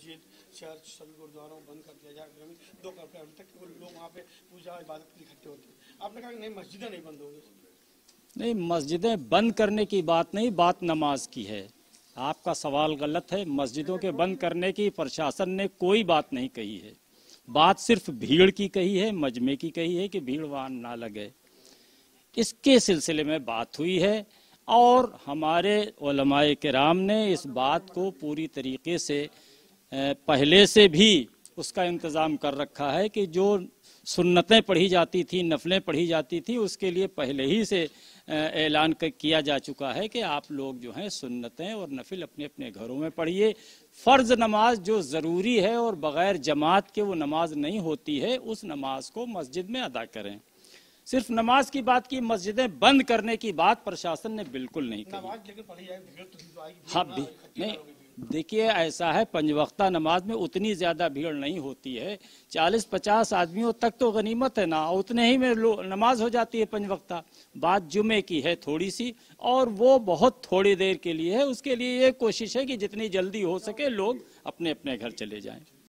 مسجد چرچ سبھی گرودواروں بند کر دیا جائے دو کر ہم تک وہ لوگ وہاں پہ پوجا عبادت کے لیے اکٹھے ہوتے ہیں آپ نے کہا کہ نہیں مسجدیں نہیں بند ہوگی نہیں مسجدیں بند کرنے کی بات نہیں بات نماز کی ہے آپ کا سوال غلط ہے مسجدوں کے بند کرنے کی پرشاسن نے کوئی بات نہیں کہی ہے بات صرف بھیڑ کی کہی ہے مجمع کی کہی ہے کہ بھیڑ وہاں نہ لگے اس کے سلسلے میں بات ہوئی ہے اور ہمارے علماء کرام نے اس بات کو پوری طریقے سے پہلے سے بھی اس کا انتظام کر رکھا ہے کہ جو سنتیں پڑھی جاتی تھی نفلیں پڑھی جاتی تھی اس کے لیے پہلے ہی سے اعلان کیا جا چکا ہے کہ آپ لوگ جو ہیں سنتیں اور نفل اپنے اپنے گھروں میں پڑھیے فرض نماز جو ضروری ہے اور بغیر جماعت کے وہ نماز نہیں ہوتی ہے اس نماز کو مسجد میں ادا کریں صرف نماز کی بات کی مسجدیں بند کرنے کی بات پرشاسن نے بالکل نہیں کہا ہاں نہیں دیکھیے ایسا ہے پنج وقتہ نماز میں اتنی زیادہ بھیڑ نہیں ہوتی ہے چالیس پچاس آدمیوں تک تو غنیمت ہے نا اتنے ہی میں نماز ہو جاتی ہے پنج وقتہ بات جمعے کی ہے تھوڑی سی اور وہ بہت تھوڑی دیر کے لیے ہے اس کے لیے یہ کوشش ہے کہ جتنی جلدی ہو سکے لوگ اپنے اپنے گھر چلے جائیں